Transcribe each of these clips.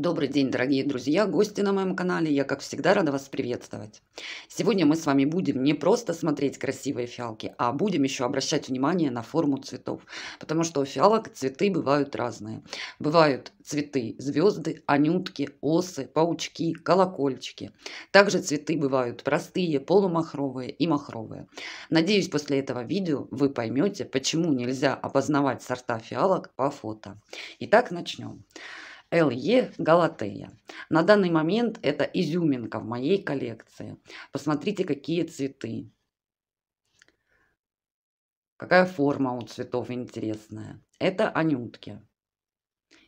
Добрый день, дорогие друзья, гости на моем канале. Я, как всегда, рада вас приветствовать. Сегодня мы с вами будем не просто смотреть красивые фиалки, а будем еще обращать внимание на форму цветов. Потому что у фиалок цветы бывают разные. Бывают цветы звезды, анютки, осы, паучки, колокольчики. Также цветы бывают простые, полумахровые и махровые. Надеюсь, после этого видео вы поймете, почему нельзя опознавать сорта фиалок по фото. Итак, начнем. Начнем. ЛЕ Галатея. На данный момент это изюминка в моей коллекции. Посмотрите, какие цветы. Какая форма у цветов интересная. Это анютки.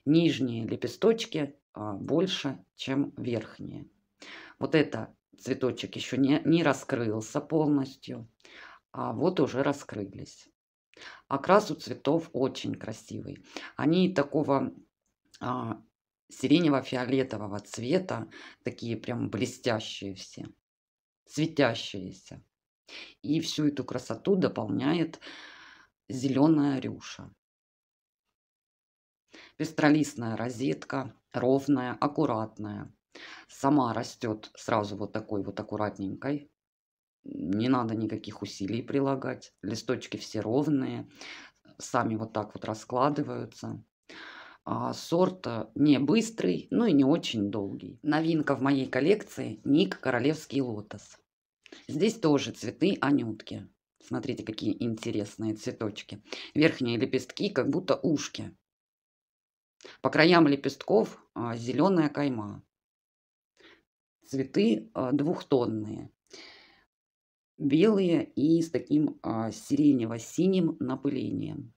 Нижние лепесточки а, больше, чем верхние. Вот это цветочек еще не, не раскрылся полностью, а вот уже раскрылись. Окрас у цветов очень красивый. Они такого а, сиренево-фиолетового цвета, такие прям блестящие все, светящиеся. И всю эту красоту дополняет зеленая рюша. Пестролистная розетка, ровная, аккуратная. Сама растет сразу вот такой вот аккуратненькой. Не надо никаких усилий прилагать. Листочки все ровные, сами вот так вот раскладываются. А, сорт э, не быстрый, но и не очень долгий. Новинка в моей коллекции – ник «Королевский лотос». Здесь тоже цветы анютки. Смотрите, какие интересные цветочки. Верхние лепестки как будто ушки. По краям лепестков а, зеленая кайма. Цветы а, двухтонные. Белые и с таким сиренево-синим напылением.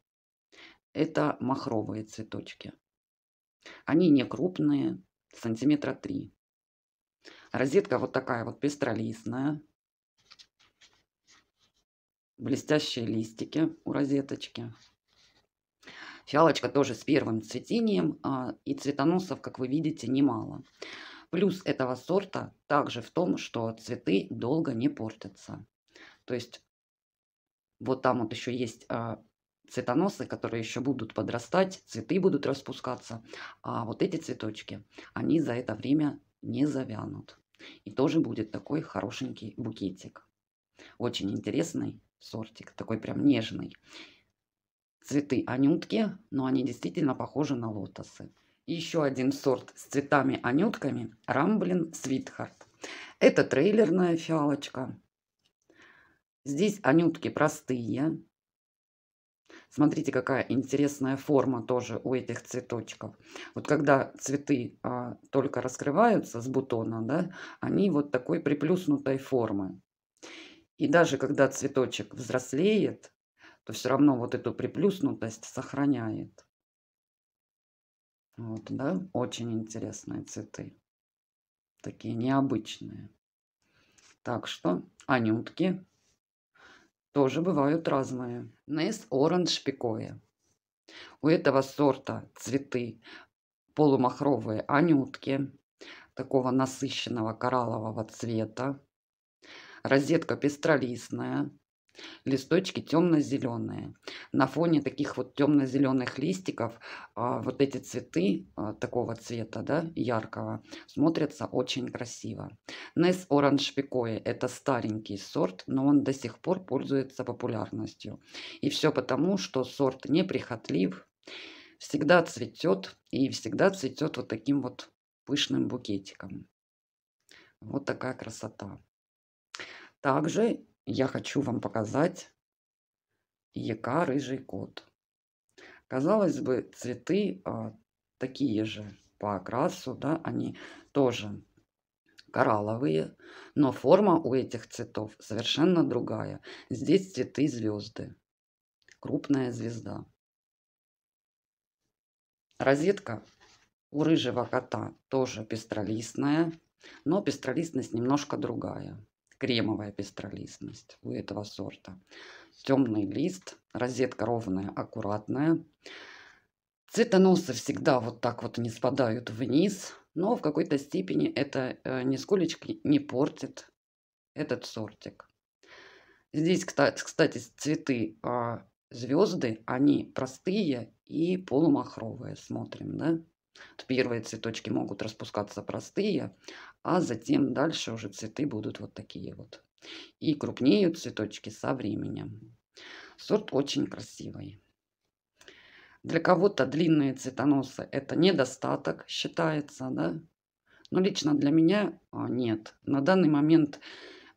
Это махровые цветочки. Они не крупные, сантиметра три. Розетка вот такая вот пестролистная. Блестящие листики у розеточки. Фиалочка тоже с первым цветением, а, и цветоносов, как вы видите, немало. Плюс этого сорта также в том, что цветы долго не портятся. То есть вот там вот еще есть а, цветоносы, которые еще будут подрастать, цветы будут распускаться. А вот эти цветочки, они за это время не завянут. И тоже будет такой хорошенький букетик. Очень интересный сортик, такой прям нежный. Цветы анютки, но они действительно похожи на лотосы. Еще один сорт с цветами-анютками – Рамблин Свитхарт. Это трейлерная фиалочка. Здесь анютки простые, Смотрите, какая интересная форма тоже у этих цветочков. Вот когда цветы а, только раскрываются с бутона, да, они вот такой приплюснутой формы. И даже когда цветочек взрослеет, то все равно вот эту приплюснутость сохраняет. Вот, да, очень интересные цветы. Такие необычные. Так что, анютки, тоже бывают разные. Нес оранж пикое. У этого сорта цветы полумахровые анютки, такого насыщенного кораллового цвета. Розетка пестролистная, Листочки темно-зеленые. На фоне таких вот темно-зеленых листиков а, вот эти цветы а, такого цвета, да, яркого, смотрятся очень красиво. Нес Оранж Пикоэ – это старенький сорт, но он до сих пор пользуется популярностью. И все потому, что сорт неприхотлив, всегда цветет и всегда цветет вот таким вот пышным букетиком. Вот такая красота. Также я хочу вам показать ЕК «Рыжий кот». Казалось бы, цветы а, такие же по окрасу, да, они тоже коралловые, но форма у этих цветов совершенно другая. Здесь цветы звезды, крупная звезда. Розетка у рыжего кота тоже пестролистная, но пестролистность немножко другая кремовая пестролистность у этого сорта. Темный лист, розетка ровная, аккуратная. Цветоносы всегда вот так вот не спадают вниз, но в какой-то степени это э, нисколечко не портит этот сортик. Здесь, кстати, цветы а, звезды, они простые и полумахровые, смотрим, да. Первые цветочки могут распускаться простые, а затем дальше уже цветы будут вот такие вот. И крупнеют цветочки со временем. Сорт очень красивый. Для кого-то длинные цветоносы – это недостаток, считается, да? Но лично для меня а, нет. На данный момент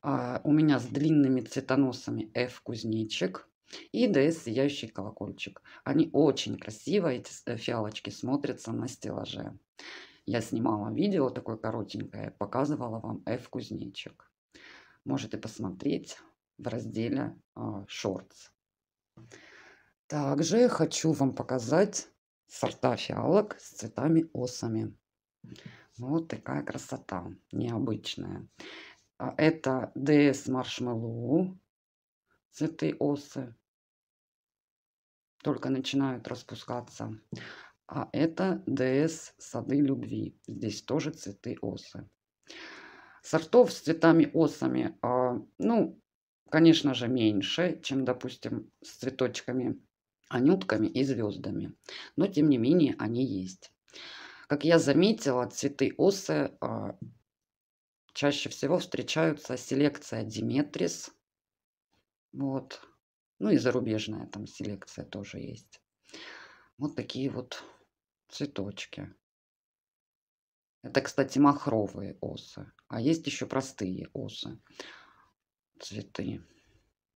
а, у меня с длинными цветоносами F кузнечик. И ДС «Сияющий колокольчик». Они очень красиво, эти э, фиалочки, смотрятся на стеллаже. Я снимала видео такое коротенькое, показывала вам F кузнечик. Можете посмотреть в разделе а, «Шортс». Также хочу вам показать сорта фиалок с цветами-осами. Вот такая красота необычная. А, это DS Marshmallow, цветы осы только начинают распускаться. А это ДС «Сады любви». Здесь тоже цветы осы. Сортов с цветами-осами, а, ну, конечно же, меньше, чем, допустим, с цветочками анютками и звездами. Но, тем не менее, они есть. Как я заметила, цветы осы а, чаще всего встречаются селекция Диметрис, вот. Ну и зарубежная там селекция тоже есть. Вот такие вот цветочки. Это, кстати, махровые осы. А есть еще простые осы. Цветы.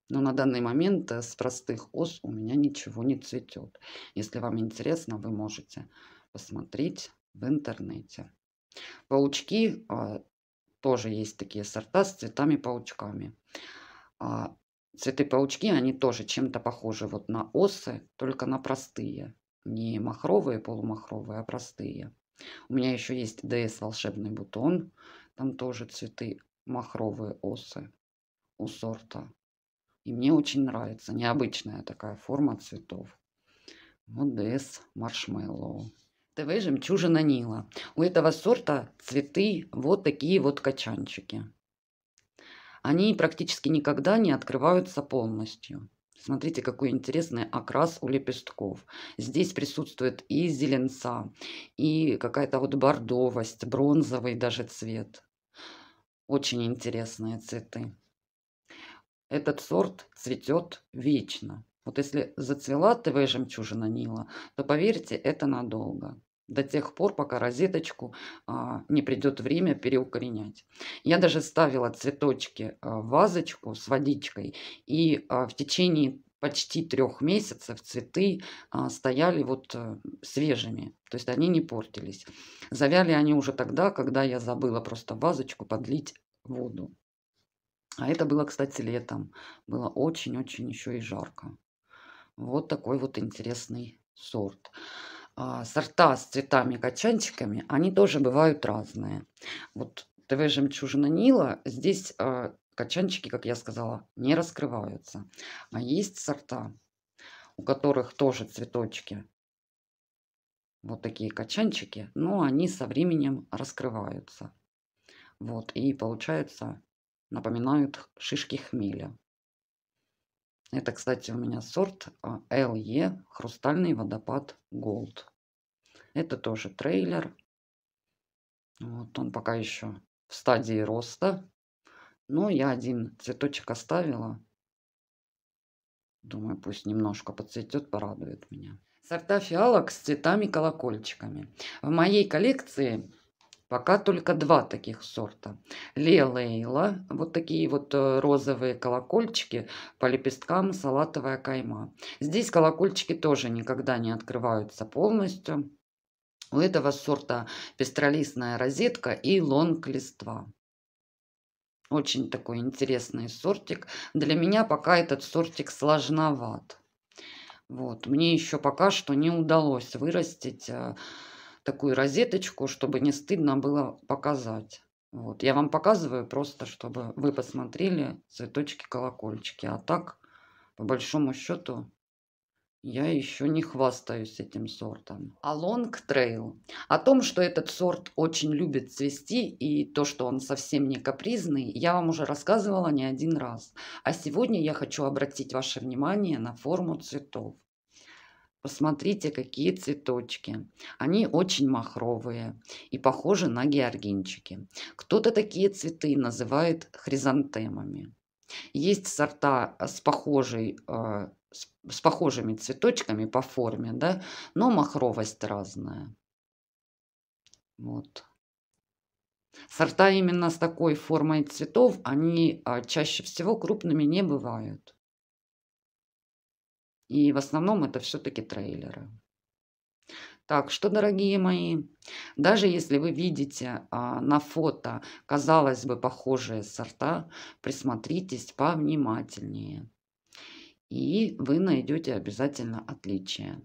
Но на данный момент э, с простых ос у меня ничего не цветет. Если вам интересно, вы можете посмотреть в интернете. Паучки а, тоже есть такие сорта с цветами-паучками. А Цветы-паучки, они тоже чем-то похожи вот на осы, только на простые. Не махровые, полумахровые, а простые. У меня еще есть ДС «Волшебный бутон». Там тоже цветы махровые осы у сорта. И мне очень нравится. Необычная такая форма цветов. Вот ДС «Маршмеллоу». ТВ «Жемчужина Нила». У этого сорта цветы вот такие вот качанчики они практически никогда не открываются полностью. Смотрите, какой интересный окрас у лепестков. Здесь присутствует и зеленца, и какая-то вот бордовость, бронзовый даже цвет. Очень интересные цветы. Этот сорт цветет вечно. Вот если зацвела ты жемчужина Нила, то поверьте, это надолго до тех пор, пока розеточку а, не придет время переукоренять. Я даже ставила цветочки а, в вазочку с водичкой, и а, в течение почти трех месяцев цветы а, стояли вот а, свежими, то есть они не портились. Завяли они уже тогда, когда я забыла просто вазочку подлить воду. А это было, кстати, летом. Было очень-очень еще и жарко. Вот такой вот интересный сорт. А, сорта с цветами-качанчиками, они тоже бывают разные. Вот ТВ «Жемчужина Нила» здесь а, качанчики, как я сказала, не раскрываются. А есть сорта, у которых тоже цветочки. Вот такие качанчики, но они со временем раскрываются. Вот, и получается, напоминают шишки хмеля. Это, кстати, у меня сорт LE а, «Хрустальный водопад gold это тоже трейлер. Вот он пока еще в стадии роста. Но я один цветочек оставила. Думаю, пусть немножко подцветет, порадует меня. Сорта фиалок с цветами-колокольчиками. В моей коллекции пока только два таких сорта. Лелейла, Вот такие вот э, розовые колокольчики по лепесткам салатовая кайма. Здесь колокольчики тоже никогда не открываются полностью. У этого сорта пестролистная розетка и лонг листва. Очень такой интересный сортик. Для меня пока этот сортик сложноват. Вот. Мне еще пока что не удалось вырастить э, такую розеточку, чтобы не стыдно было показать. Вот. Я вам показываю просто, чтобы вы посмотрели цветочки-колокольчики. А так, по большому счету, я еще не хвастаюсь этим сортом. А Long Trail. О том, что этот сорт очень любит цвести и то, что он совсем не капризный, я вам уже рассказывала не один раз. А сегодня я хочу обратить ваше внимание на форму цветов. Посмотрите, какие цветочки. Они очень махровые и похожи на георгинчики. Кто-то такие цветы называет хризантемами. Есть сорта с похожей э, с, с похожими цветочками по форме, да, но махровость разная. Вот. Сорта именно с такой формой цветов, они а, чаще всего крупными не бывают. И в основном это все-таки трейлеры. Так что, дорогие мои, даже если вы видите а, на фото, казалось бы, похожие сорта, присмотритесь повнимательнее и вы найдете обязательно отличия.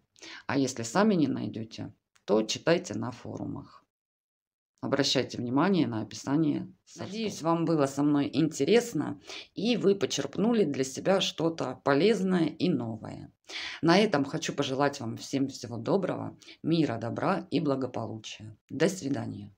А если сами не найдете, то читайте на форумах. Обращайте внимание на описание. Сортов. Надеюсь, вам было со мной интересно и вы почерпнули для себя что-то полезное и новое. На этом хочу пожелать вам всем всего доброго, мира, добра и благополучия. До свидания.